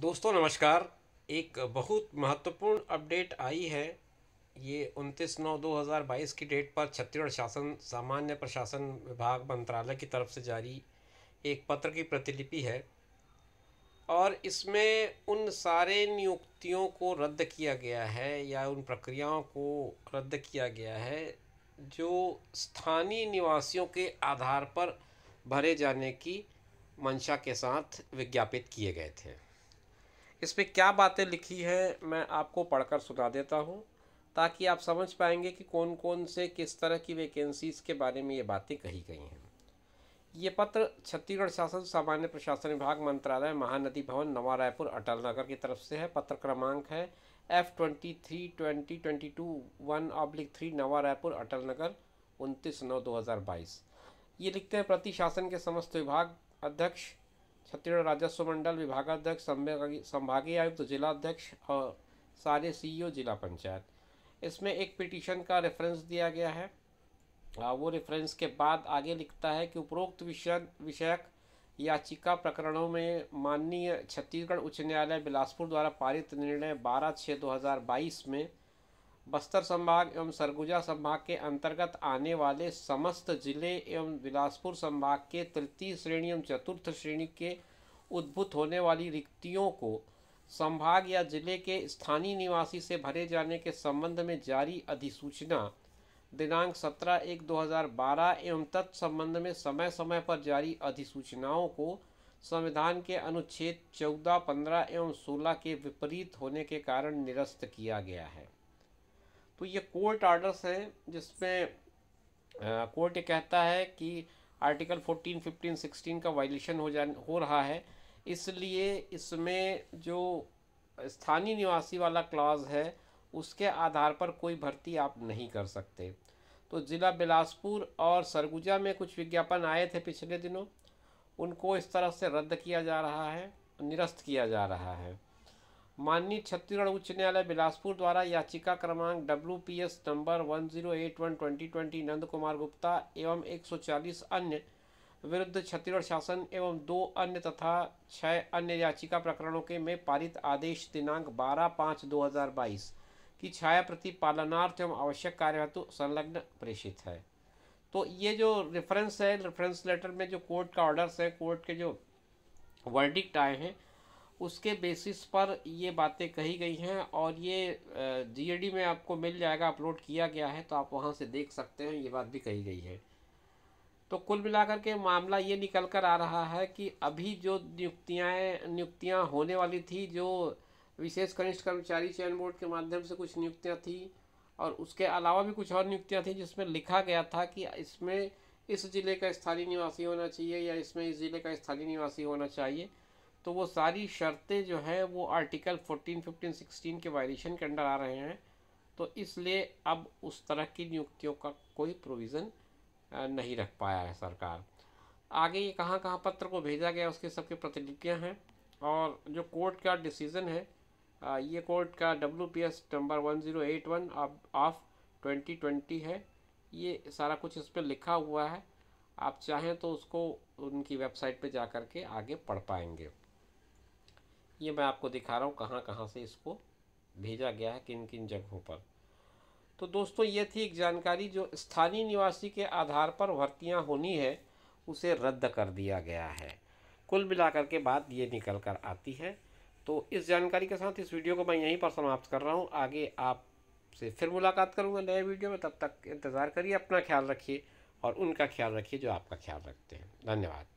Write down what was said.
दोस्तों नमस्कार एक बहुत महत्वपूर्ण अपडेट आई है ये 29 नौ 2022 की डेट पर छत्तीसगढ़ शासन सामान्य प्रशासन विभाग मंत्रालय की तरफ से जारी एक पत्र की प्रतिलिपि है और इसमें उन सारे नियुक्तियों को रद्द किया गया है या उन प्रक्रियाओं को रद्द किया गया है जो स्थानीय निवासियों के आधार पर भरे जाने की मंशा के साथ विज्ञापित किए गए थे इस पर क्या बातें लिखी हैं मैं आपको पढ़कर सुना देता हूँ ताकि आप समझ पाएंगे कि कौन कौन से किस तरह की वैकेंसीज़ के बारे में ये बातें कही गई हैं ये पत्र छत्तीसगढ़ शासन सामान्य प्रशासन विभाग मंत्रालय महानदी भवन नवा रायपुर अटल नगर की तरफ से है पत्र क्रमांक है F twenty three twenty twenty two one oblique three Nava Raipur अटल नगर उनतीस नौ दो हज़ार बाईस ये लिखते हैं प्रति शासन के समस्त विभाग अध्यक्ष छत्तीसगढ़ राजस्व मंडल विभागाध्यक्ष संभागीय आयुक्त जिला अध्यक्ष और सारे सीईओ e जिला पंचायत इसमें एक पिटीशन का रेफरेंस दिया गया है वो रेफरेंस के बाद आगे लिखता है कि उपरोक्त विषय विषयक याचिका प्रकरणों में माननीय छत्तीसगढ़ उच्च न्यायालय बिलासपुर द्वारा पारित निर्णय बारह छः दो हज़ार बाईस में बस्तर संभाग एवं सरगुजा संभाग के अंतर्गत आने वाले समस्त जिले एवं बिलासपुर संभाग के तृतीय श्रेणी एवं चतुर्थ श्रेणी के उद्भूत होने वाली रिक्तियों को संभाग या जिले के स्थानीय निवासी से भरे जाने के संबंध में जारी अधिसूचना दिनांक 17 एक 2012 एवं तत्संबंध में समय समय पर जारी अधिसूचनाओं को संविधान के अनुच्छेद 14, 15 एवं 16 के विपरीत होने के कारण निरस्त किया गया है तो ये कोर्ट आर्डर्स हैं जिसमें कोर्ट ये कहता है कि आर्टिकल 14, 15, 16 का वायलेशन हो जा हो रहा है इसलिए इसमें जो स्थानीय निवासी वाला क्लॉज है उसके आधार पर कोई भर्ती आप नहीं कर सकते तो ज़िला बिलासपुर और सरगुजा में कुछ विज्ञापन आए थे पिछले दिनों उनको इस तरह से रद्द किया जा रहा है निरस्त किया जा रहा है माननीय छत्तीसगढ़ उच्च न्यायालय बिलासपुर द्वारा याचिका क्रमांक W P S number one zero eight one twenty twenty Nand Kumar Gupta एवं एक सौ चालीस अन्य विरुद्ध छत्तीसगढ़ शासन एवं दो अन्य तथा छः अन्य याचिका प्रकरणों के में पारित आदेश दिनांक बारह पाँच दो हज़ार बाईस की छाया प्रति पालनार्थ एवं आवश्यक कार्य हेतु संलग्न प्रेषित है तो ये जो रेफरेंस है रेफरेंस लेटर में जो कोर्ट का ऑर्डर्स है कोर्ट के जो वर्डिक्ट आए हैं उसके बेसिस पर ये बातें कही गई हैं और ये जीएडी में आपको मिल जाएगा अपलोड किया गया है तो आप वहाँ से देख सकते हैं ये बात भी कही गई है तो कुल मिलाकर के मामला ये निकल कर आ रहा है कि अभी जो नियुक्तियाँ नियुक्तियाँ होने वाली थी जो विशेष कनिष्ठ कर्मचारी चयन बोर्ड के माध्यम से कुछ नियुक्तियाँ थी और उसके अलावा भी कुछ और नियुक्तियाँ थी जिसमें लिखा गया था कि इसमें इस ज़िले का स्थानीय निवासी होना चाहिए या इसमें इस ज़िले का स्थानीय निवासी होना चाहिए तो वो सारी शर्तें जो हैं वो आर्टिकल 14, 15, 16 के वायलेशन के अंडर आ रहे हैं तो इसलिए अब उस तरह की नियुक्तियों का कोई प्रोविज़न नहीं रख पाया है सरकार आगे ये कहाँ कहाँ पत्र को भेजा गया उसके सबके प्रतिलिपियाँ हैं और जो कोर्ट का डिसीज़न है ये कोर्ट का W P S number one zero eight one of twenty twenty है ये सारा कुछ इस पर लिखा हुआ है आप चाहें तो उसको उनकी वेबसाइट पे जा कर के आगे पढ़ पाएंगे ये मैं आपको दिखा रहा हूँ कहाँ कहाँ से इसको भेजा गया है किन किन जगहों पर तो दोस्तों ये थी एक जानकारी जो स्थानीय निवासी के आधार पर भर्तियाँ होनी है उसे रद्द कर दिया गया है कुल मिलाकर के बाद ये निकल कर आती है तो इस जानकारी के साथ इस वीडियो को मैं यहीं पर समाप्त कर रहा हूँ आगे आपसे फिर मुलाकात करूँगा नए वीडियो में तब तक इंतज़ार करिए अपना ख्याल रखिए और उनका ख्याल रखिए जो आपका ख्याल रखते हैं धन्यवाद